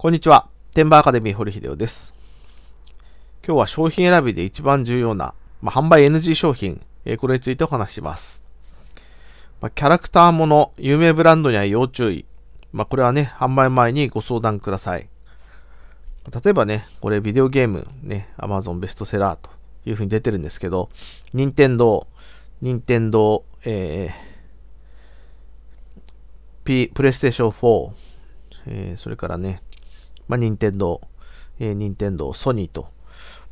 こんにちは。テンバーアカデミー堀秀夫です。今日は商品選びで一番重要な、まあ、販売 NG 商品、えー、これについてお話します。まあ、キャラクターもの、有名ブランドには要注意。まあ、これはね、販売前にご相談ください。例えばね、これビデオゲーム、ね、Amazon ベストセラーというふうに出てるんですけど、任天堂、任天堂、えー、P、プレイステーション4、えー、それからね、まあ、任天堂、え任天堂、ソニーと、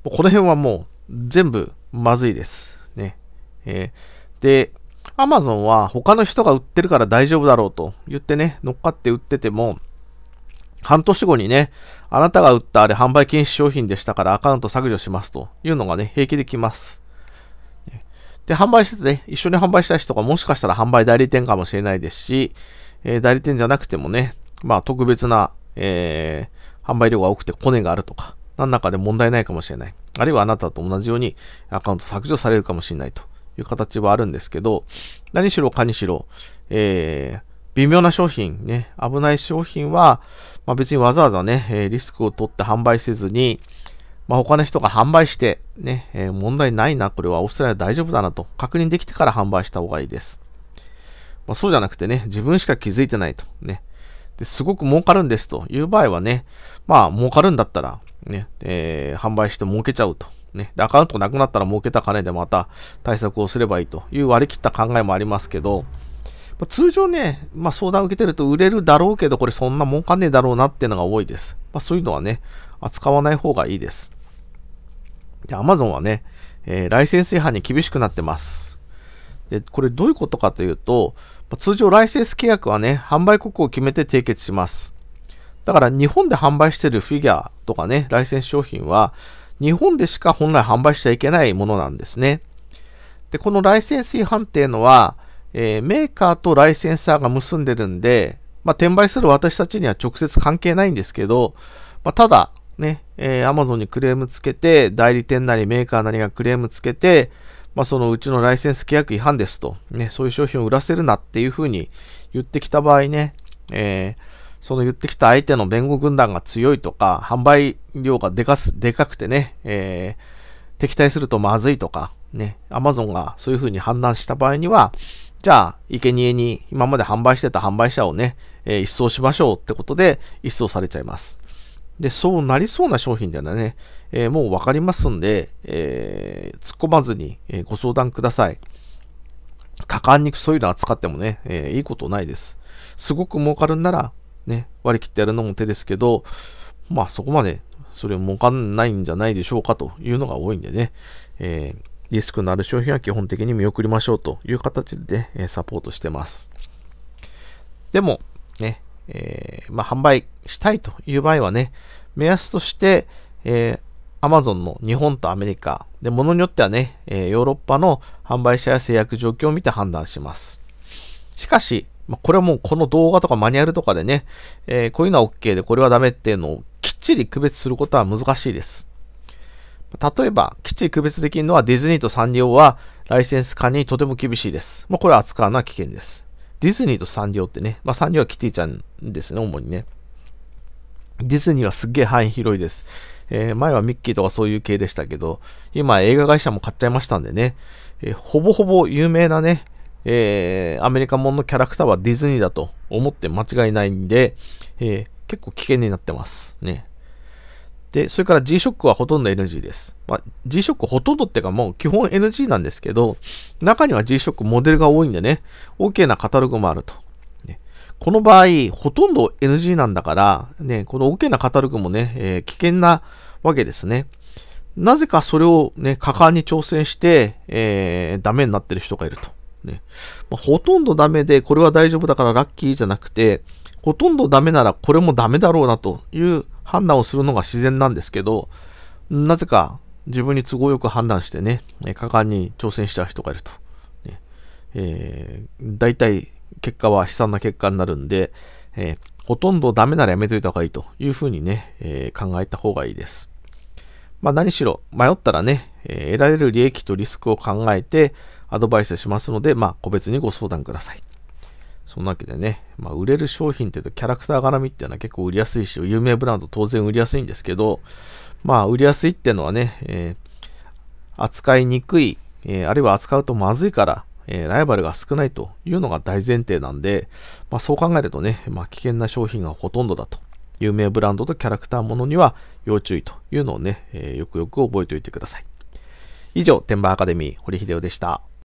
もうこの辺はもう全部まずいです。ね。えー、で、アマゾンは他の人が売ってるから大丈夫だろうと言ってね、乗っかって売ってても、半年後にね、あなたが売ったあれ販売禁止商品でしたからアカウント削除しますというのがね、平気できます。で、販売しててね、一緒に販売した人がもしかしたら販売代理店かもしれないですし、えー、代理店じゃなくてもね、まあ特別な、えー、販売量が多くてコネがあるとか、何らかで問題ないかもしれない。あるいはあなたと同じようにアカウント削除されるかもしれないという形はあるんですけど、何しろかにしろ、えー、微妙な商品ね、危ない商品は、まあ、別にわざわざね、リスクを取って販売せずに、まあ、他の人が販売して、ね、えー、問題ないな、これはオーストラリア大丈夫だなと確認できてから販売した方がいいです。まあ、そうじゃなくてね、自分しか気づいてないとね、ですごく儲かるんですという場合はね、まあ、儲かるんだったら、ね、えー、販売して儲けちゃうと。ね、でアカウントなくなったら儲けた金でまた対策をすればいいという割り切った考えもありますけど、まあ、通常ね、まあ、相談受けてると売れるだろうけど、これそんな儲かんねえだろうなっていうのが多いです。まあ、そういうのはね、扱わない方がいいです。で、Amazon はね、えー、ライセンス違反に厳しくなってます。で、これどういうことかというと、通常ライセンス契約はね、販売国を決めて締結します。だから日本で販売してるフィギュアとかね、ライセンス商品は、日本でしか本来販売しちゃいけないものなんですね。で、このライセンス違反っていうのは、えー、メーカーとライセンサーが結んでるんで、まあ、転売する私たちには直接関係ないんですけど、まあ、ただ、ね、えー、アマゾンにクレームつけて、代理店なりメーカーなりがクレームつけて、まあ、そのうちのライセンス契約違反ですと、ね、そういう商品を売らせるなっていうふうに言ってきた場合ね、えー、その言ってきた相手の弁護軍団が強いとか、販売量がでかす、でかくてね、えー、敵対するとまずいとか、ね、アマゾンがそういうふうに判断した場合には、じゃあ、生贄に今まで販売してた販売者をね、えー、一掃しましょうってことで、一掃されちゃいます。で、そうなりそうな商品ではね、えー、もうわかりますんで、えー、突っ込まずに、えご相談ください。果敢にそういうの扱ってもね、えー、いいことないです。すごく儲かるんなら、ね、割り切ってやるのも手ですけど、まあそこまでそれ儲かんないんじゃないでしょうかというのが多いんでね、えー、リスクのある商品は基本的に見送りましょうという形で、ね、サポートしてます。でも、ね、えー、まあ、販売したいという場合はね、目安として、えー、Amazon の日本とアメリカ、で、ものによってはね、えー、ヨーロッパの販売者や制約状況を見て判断します。しかし、まあ、これはもうこの動画とかマニュアルとかでね、えー、こういうのは OK で、これはダメっていうのをきっちり区別することは難しいです。例えば、きっちり区別できるのはディズニーとサンリオはライセンス化にとても厳しいです。もうこれは扱うのは危険です。ディズニーとサンリオってね、まあ、サンリオはキティちゃんですね、主にね。ディズニーはすっげえ範囲広いです。えー、前はミッキーとかそういう系でしたけど、今映画会社も買っちゃいましたんでね、えー、ほぼほぼ有名なね、えー、アメリカものキャラクターはディズニーだと思って間違いないんで、え結構危険になってます。ね。で、それから G-SHOCK はほとんど NG です。まあ、G-SHOCK ほとんどってかもう基本 NG なんですけど、中には G-SHOCK モデルが多いんでね、OK なカタログもあると。ね、この場合、ほとんど NG なんだから、ね、この OK なカタログもね、えー、危険なわけですね。なぜかそれをね、果敢に挑戦して、えー、ダメになってる人がいると。ねまあ、ほとんどダメで、これは大丈夫だからラッキーじゃなくて、ほとんどダメならこれもダメだろうなという判断をするのが自然なんですけど、なぜか自分に都合よく判断してね、果敢に挑戦した人がいると。えー、大体結果は悲惨な結果になるんで、えー、ほとんどダメならやめといた方がいいというふうにね、えー、考えた方がいいです。まあ何しろ迷ったらね、え得られる利益とリスクを考えてアドバイスしますので、まあ個別にご相談ください。そんなわけでね、まあ、売れる商品っていうとキャラクター絡みっていうのは結構売りやすいし、有名ブランド当然売りやすいんですけど、まあ、売りやすいっていうのはね、えー、扱いにくい、えー、あるいは扱うとまずいから、えー、ライバルが少ないというのが大前提なんで、まあ、そう考えるとね、まあ、危険な商品がほとんどだと。有名ブランドとキャラクターものには要注意というのをね、えよくよく覚えておいてください。以上、天馬アカデミー、堀秀夫でした。